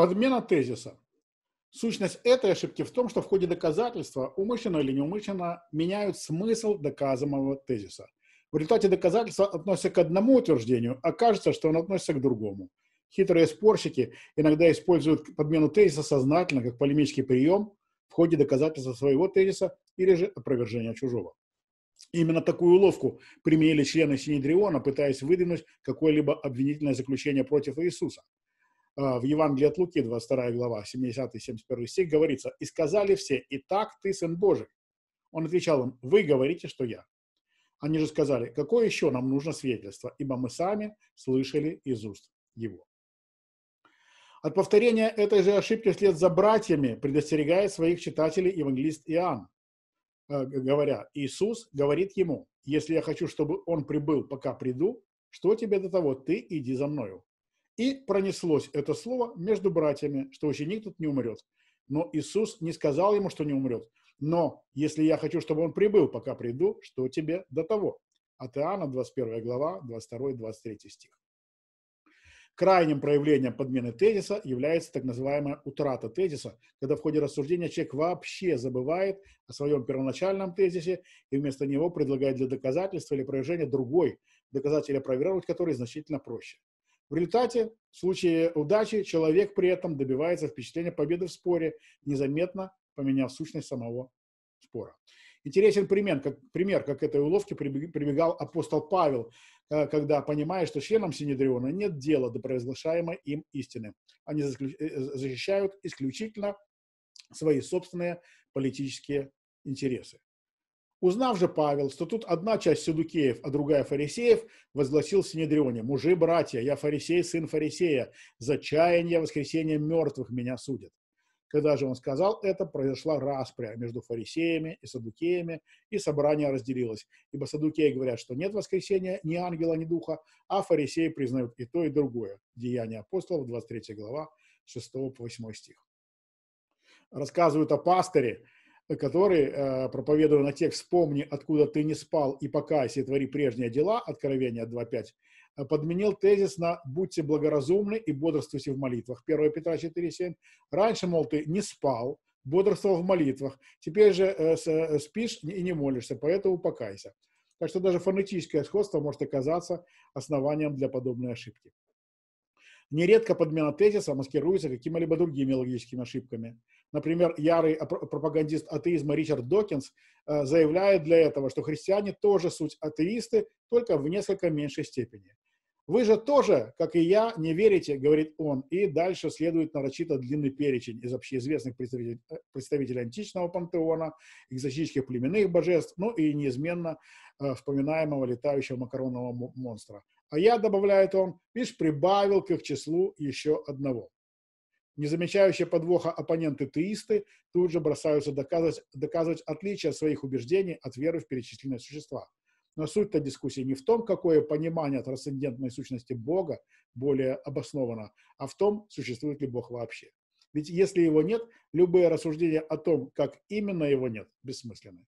Подмена тезиса. Сущность этой ошибки в том, что в ходе доказательства, умышленно или неумышленно, меняют смысл доказанного тезиса. В результате доказательства относятся к одному утверждению, а кажется, что он относится к другому. Хитрые спорщики иногда используют подмену тезиса сознательно, как полемический прием в ходе доказательства своего тезиса или же опровержения чужого. Именно такую уловку применили члены Синедриона, пытаясь выдвинуть какое-либо обвинительное заключение против Иисуса – Э, в Евангелии от Луки, 22 глава, 70-71 стих, говорится, «И сказали все, и так ты сын Божий». Он отвечал им, «Вы говорите, что я». Они же сказали, какое еще нам нужно свидетельство, ибо мы сами слышали из уст его. От повторения этой же ошибки вслед за братьями предостерегает своих читателей евангелист Иоанн, э, говоря, Иисус говорит ему, если я хочу, чтобы он прибыл, пока приду, что тебе до того, ты иди за мною. И пронеслось это слово между братьями, что ученик тут не умрет. Но Иисус не сказал ему, что не умрет. Но если я хочу, чтобы он прибыл, пока приду, что тебе до того? От Иоанна, 21 глава, 22-23 стих. Крайним проявлением подмены тезиса является так называемая утрата тезиса, когда в ходе рассуждения человек вообще забывает о своем первоначальном тезисе и вместо него предлагает для доказательства или проявления другой, доказателя провернуть который значительно проще. В результате, в случае удачи, человек при этом добивается впечатления победы в споре, незаметно поменяв сущность самого спора. Интересен пример, как, пример, как этой уловке прибегал апостол Павел, э, когда понимая, что членам Синедриона нет дела до произглашаемой им истины. Они э, защищают исключительно свои собственные политические интересы. Узнав же Павел, что тут одна часть Седукеев, а другая фарисеев, возгласил Синедрионе, «Мужи, братья, я фарисей, сын фарисея, за чаяние воскресения мертвых меня судят». Когда же он сказал это, произошла распря между фарисеями и садукеями, и собрание разделилось, ибо садукеи говорят, что нет воскресения ни ангела, ни духа, а фарисеи признают и то, и другое. Деяния апостолов, 23 глава, 6 по 8 стих. Рассказывают о пастыре, который э, проповедовал на текст «Вспомни, откуда ты не спал, и покайся, и твори прежние дела» Откровение 2.5, э, подменил тезис на «Будьте благоразумны и бодрствуйте в молитвах» 1 Петра 4.7. Раньше, мол, ты не спал, бодрствовал в молитвах, теперь же э, э, спишь и не молишься, поэтому покайся. Так что даже фонетическое сходство может оказаться основанием для подобной ошибки. Нередко подмена тезиса маскируется какими-либо другими логическими ошибками. Например, ярый пропагандист атеизма Ричард Докинс э, заявляет для этого, что христиане тоже суть атеисты, только в несколько меньшей степени. Вы же тоже, как и я, не верите, говорит он, и дальше следует нарочито длинный перечень из общеизвестных представителей, э, представителей античного пантеона, экзотических племенных божеств, ну и неизменно э, вспоминаемого летающего макаронного монстра. А я, добавляет он, лишь прибавил к их числу еще одного. Не замечающие подвоха оппоненты-теисты тут же бросаются доказывать, доказывать отличие своих убеждений от веры в перечисленные существа. Но суть-то дискуссии не в том, какое понимание трансцендентной сущности Бога более обосновано, а в том, существует ли Бог вообще. Ведь если его нет, любые рассуждения о том, как именно его нет, бессмысленны.